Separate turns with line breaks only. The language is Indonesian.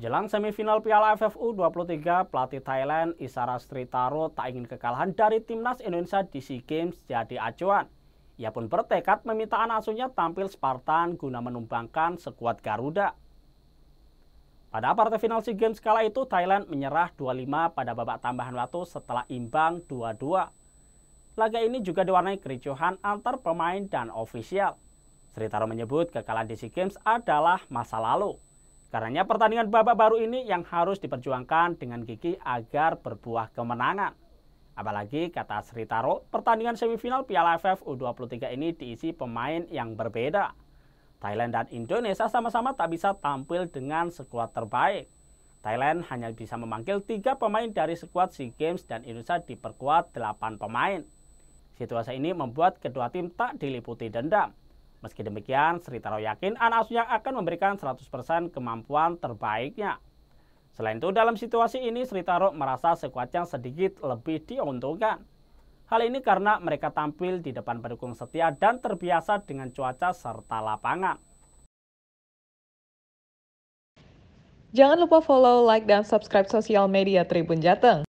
Jelang semifinal Piala FFU 23, pelatih Thailand Isara Taro tak ingin kekalahan dari timnas Indonesia di SEA Games jadi acuan. Ia pun bertekad meminta anak asuhnya tampil Spartan guna menumbangkan sekuat Garuda. Pada partai final SEA Games kala itu, Thailand menyerah 2-5 pada babak tambahan waktu setelah imbang 2-2. Laga ini juga diwarnai kericuhan antar pemain dan ofisial. Sri Taro menyebut kekalahan di SEA Games adalah masa lalu. Karena pertandingan babak baru ini yang harus diperjuangkan dengan gigi agar berbuah kemenangan. Apalagi kata Sri Taro, pertandingan semifinal Piala AFF U23 ini diisi pemain yang berbeda. Thailand dan Indonesia sama-sama tak bisa tampil dengan skuad terbaik. Thailand hanya bisa memanggil tiga pemain dari skuad SEA Games dan Indonesia diperkuat 8 pemain. Situasi ini membuat kedua tim tak diliputi dendam. Meski demikian, Sri Taro yakin anak asuhnya akan memberikan 100% kemampuan terbaiknya. Selain itu, dalam situasi ini Sri Taro merasa sekuat yang sedikit lebih diuntungkan. Hal ini karena mereka tampil di depan pendukung setia dan terbiasa dengan cuaca serta lapangan. Jangan lupa follow, like, dan subscribe sosial media Tribun Jateng.